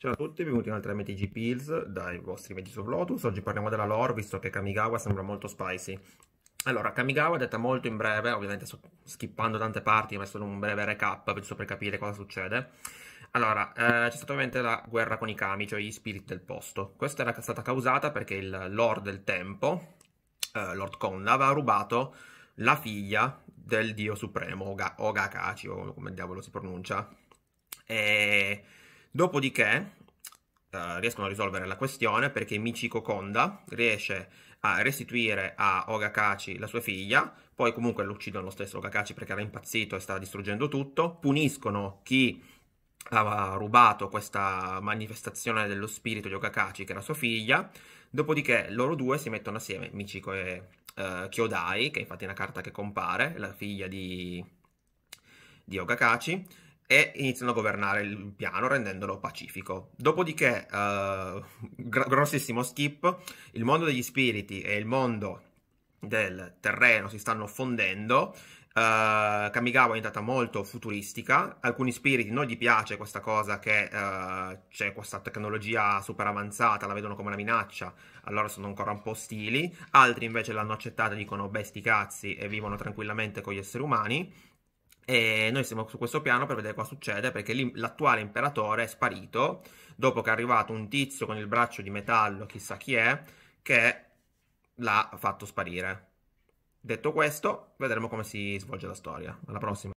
Ciao a tutti, benvenuti in un'altra MTG Pills dai vostri Mages su Lotus. Oggi parliamo della lore, visto che Kamigawa sembra molto spicy. Allora, Kamigawa detta molto in breve, ovviamente sto skippando tante parti, ma è solo un breve recap, giusto per capire cosa succede. Allora, eh, c'è stata ovviamente la guerra con i Kami, cioè gli spirit del posto. Questa era stata causata perché il Lord del Tempo, eh, Lord Konda, aveva rubato la figlia del Dio Supremo, Oga- Ogakachi, o come diavolo si pronuncia, e Dopodiché eh, riescono a risolvere la questione perché Michiko Konda riesce a restituire a Ogakachi la sua figlia, poi comunque lo uccidono lo stesso Ogakachi perché era impazzito e stava distruggendo tutto, puniscono chi aveva rubato questa manifestazione dello spirito di Ogakachi che era sua figlia, dopodiché loro due si mettono assieme, Michiko e eh, Kyodai, che è infatti è una carta che compare, la figlia di, di Ogakachi, e iniziano a governare il piano rendendolo pacifico. Dopodiché, uh, eh, gr- grossissimo skip, il mondo degli spiriti e il mondo del terreno si stanno fondendo. Uh, Kamigawa è diventata molto futuristica, alcuni spiriti non gli piace questa cosa che uh, c'è questa tecnologia super avanzata, la vedono come una minaccia, allora sono ancora un po' ostili, altri invece l'hanno accettata e dicono beh sti cazzi e vivono tranquillamente con gli esseri umani e noi siamo su questo piano per vedere cosa succede, perché l'attuale imperatore è sparito dopo che è arrivato un tizio con il braccio di metallo, chissà chi è, che l'ha fatto sparire. Detto questo, vedremo come si svolge la storia. Alla prossima.